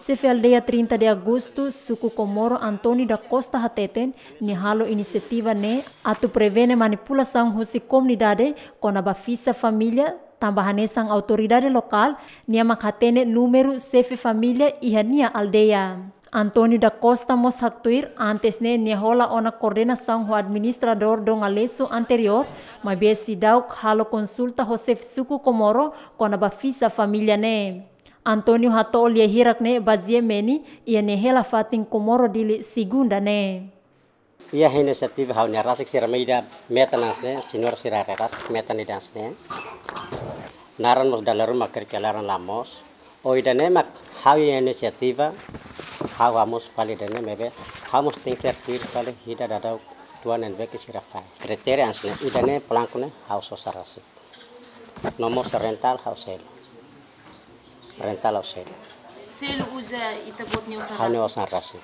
Sevel dia 30 de agosto, suku Komoro Anthony da Costa Hateten, nihalo iniciativa ne atu prevene manipulação hosi comunidade com a bafisa família tambahanesang autoridade lokal amak hatene número sefe familia iha nia aldeia. Antônio da Costa Moshaktuir antes ne nehola ona sang ho administrador do ngaleso anterior, ma besi dauk halo consulta Josef Suku Komoro konaba a bafisa família ne. Antonio hato lia hirak ne bazie meni ia ne hela fatin komoro dili sigunda ne. Ia hene setiap hau ne rasik sira meida metanas ne sinor sira reras metanidas ne. Naran mos dalaru makir kelaran lamos. ne mak hau ia inisiatif hau amus validane mebe hau mos tingkir pir fali hida dadau tuan en veki sira fai. Kriteria ansne ne pelangkune hau sosarasi. Nomor serental hau selo rental outside sel uza itabot ni usarasi hani usarasi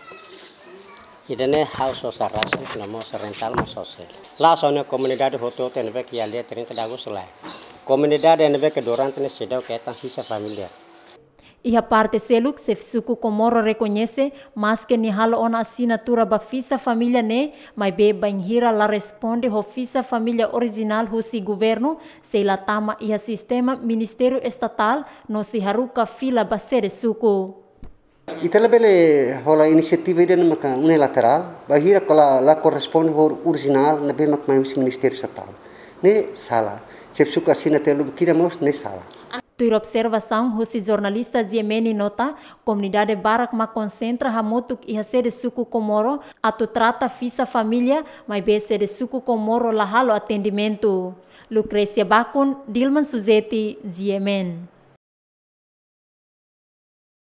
idene house usarasi namo rental mo sosel la soalnya komunidad hotel tenbe ki alia ya trinta dagu sulai komunidad enbe ke doran tene sedo ke hisa familiar Y aparte seluk como komoro reconoce más que nihal ona asignatura ba fisa familia ne, mai be banhira la responde ho fisa familia original ho si governo, se la tama ia sistema ministerio estatal no si haruka fila ba suco. suku. Itala bele hola iniciativa ida maka unilateral, bahira kala la corresponde ho original na be mak mai ministerio estatal. Ne sala, sefsuku assinatura kira mos ne sala. Por observação, os jornalistas Yemeni nota, comunidade Barak ma concentra Hamutuk e Hasede Suku comoro atu trata fisa família, mas Besede Suku Komoro lahalo atendimento. Lucrecia Bakun, Dilman Suzeti, Yemen.